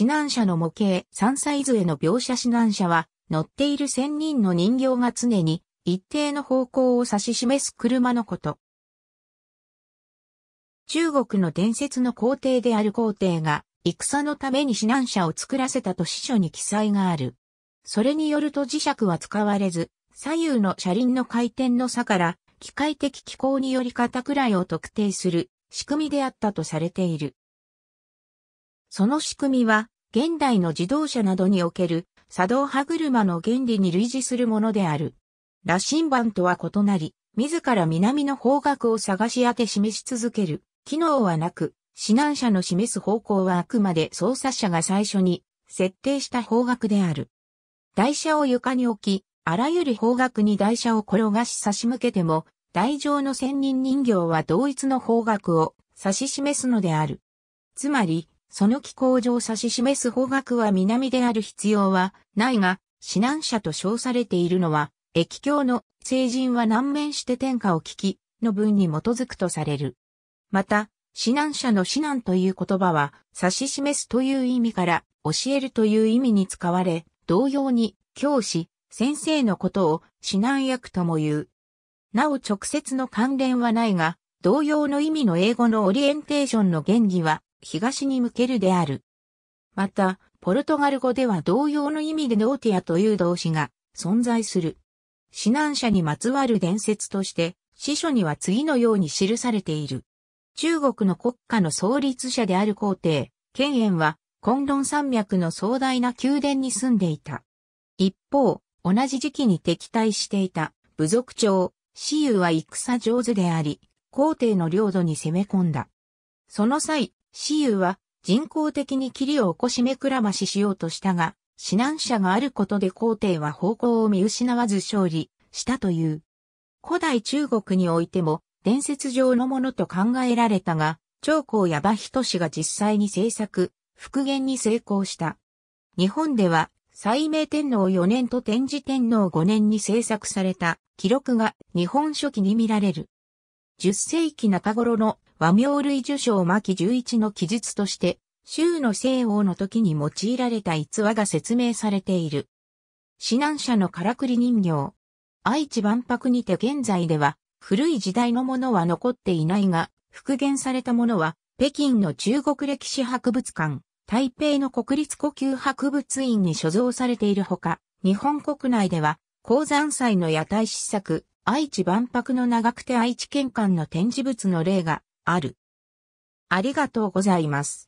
指南者の模型3歳ズへの描写指南者は、乗っている1000人の人形が常に一定の方向を指し示す車のこと。中国の伝説の皇帝である皇帝が、戦のために指南者を作らせたと司書に記載がある。それによると磁石は使われず、左右の車輪の回転の差から、機械的機構により片くらいを特定する仕組みであったとされている。その仕組みは、現代の自動車などにおける作動歯車の原理に類似するものである。羅針盤とは異なり、自ら南の方角を探し当て示し続ける。機能はなく、指南者の示す方向はあくまで操作者が最初に設定した方角である。台車を床に置き、あらゆる方角に台車を転がし差し向けても、台上の千人人形は同一の方角を指し示すのである。つまり、その気候上指し示す方角は南である必要はないが、指南者と称されているのは、液境の成人は南面して天下を聞き、の文に基づくとされる。また、指南者の指南という言葉は、指し示すという意味から、教えるという意味に使われ、同様に、教師、先生のことを指南役とも言う。なお直接の関連はないが、同様の意味の英語のオリエンテーションの原理は、東に向けるである。また、ポルトガル語では同様の意味でノーティアという動詞が存在する。指南者にまつわる伝説として、司書には次のように記されている。中国の国家の創立者である皇帝、賢炎は、昆論山脈の壮大な宮殿に住んでいた。一方、同じ時期に敵対していた部族長、私有は戦上手であり、皇帝の領土に攻め込んだ。その際、私有は人工的に霧を起こし目くらまししようとしたが、指南者があることで皇帝は方向を見失わず勝利したという。古代中国においても伝説上のものと考えられたが、長江や場人氏が実際に制作、復元に成功した。日本では、斉明天皇4年と天智天皇5年に制作された記録が日本書紀に見られる。10世紀中頃の和名類受賞巻11の記述として、州の西欧の時に用いられた逸話が説明されている。指南者のからくり人形。愛知万博にて現在では、古い時代のものは残っていないが、復元されたものは、北京の中国歴史博物館、台北の国立呼吸博物院に所蔵されているほか、日本国内では、鉱山祭の屋台試作、愛知万博の長久手愛知県間の展示物の例がある。ありがとうございます。